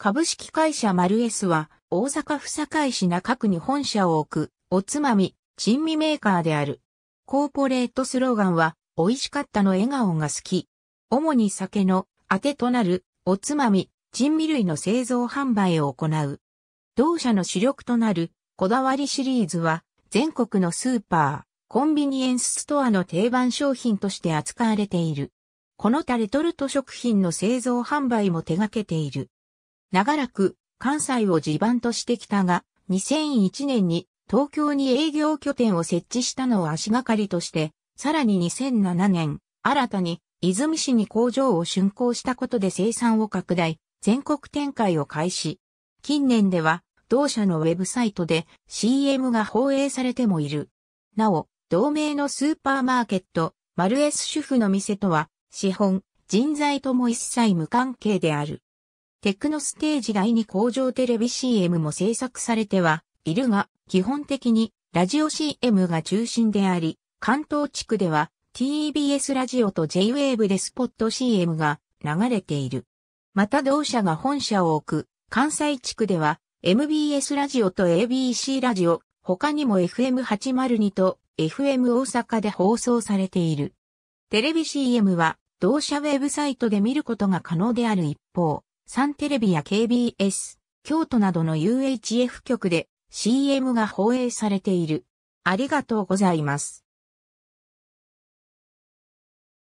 株式会社マルエスは、大阪府堺市中区に本社を置く、おつまみ、珍味メーカーである。コーポレートスローガンは、美味しかったの笑顔が好き。主に酒のあてとなる、おつまみ、珍味類の製造販売を行う。同社の主力となる、こだわりシリーズは、全国のスーパー、コンビニエンスストアの定番商品として扱われている。このタレトルト食品の製造販売も手掛けている。長らく関西を地盤としてきたが、2001年に東京に営業拠点を設置したのを足がかりとして、さらに2007年、新たに泉市に工場を竣工したことで生産を拡大、全国展開を開始。近年では、同社のウェブサイトで CM が放映されてもいる。なお、同名のスーパーマーケット、マルエス主婦の店とは、資本、人材とも一切無関係である。テクノステージ第2工場テレビ CM も制作されてはいるが、基本的にラジオ CM が中心であり、関東地区では TBS ラジオと JWAVE でスポット CM が流れている。また同社が本社を置く関西地区では MBS ラジオと ABC ラジオ、他にも FM802 と FM 大阪で放送されている。テレビ CM は同社ウェブサイトで見ることが可能である一方、サンテレビや KBS、京都などの UHF 局で CM が放映されている。ありがとうございます。